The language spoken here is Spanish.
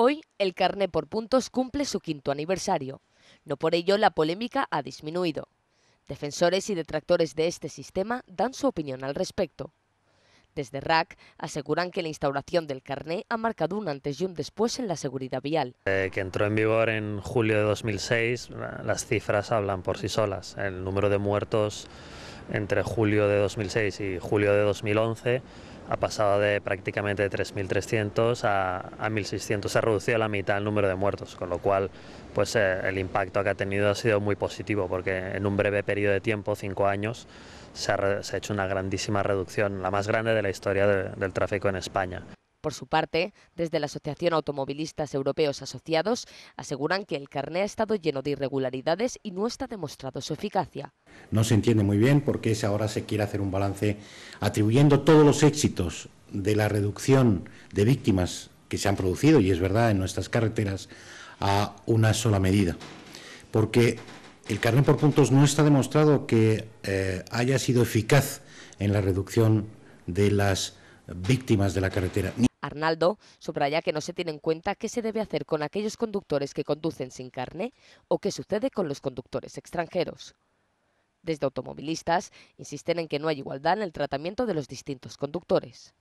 Hoy el carné por puntos cumple su quinto aniversario. No por ello la polémica ha disminuido. Defensores y detractores de este sistema dan su opinión al respecto. Desde RAC aseguran que la instauración del carné ha marcado un antes y un después en la seguridad vial. Eh, que entró en vigor en julio de 2006, las cifras hablan por sí solas. El número de muertos entre julio de 2006 y julio de 2011 ha pasado de prácticamente 3.300 a, 1.600. Se ha reducido a la mitad el número de muertos, con lo cual pues, eh, el impacto que ha tenido ha sido muy positivo, porque en un breve periodo de tiempo, cinco años, se ha, hecho una grandísima reducción, la más grande de la historia del tráfico en España. Por su parte, desde la Asociación Automovilistas Europeos Asociados, aseguran que el carné ha estado lleno de irregularidades y no está demostrado su eficacia. No se entiende muy bien por qué ahora se quiere hacer un balance atribuyendo todos los éxitos de la reducción de víctimas que se han producido, y es verdad, en nuestras carreteras, a una sola medida. Porque el carnet por puntos no está demostrado que eh, haya sido eficaz en la reducción de las víctimas de la carretera. Arnaldo subraya que no se tiene en cuenta qué se debe hacer con aquellos conductores que conducen sin carne o qué sucede con los conductores extranjeros. Desde automovilistas insisten en que no hay igualdad en el tratamiento de los distintos conductores.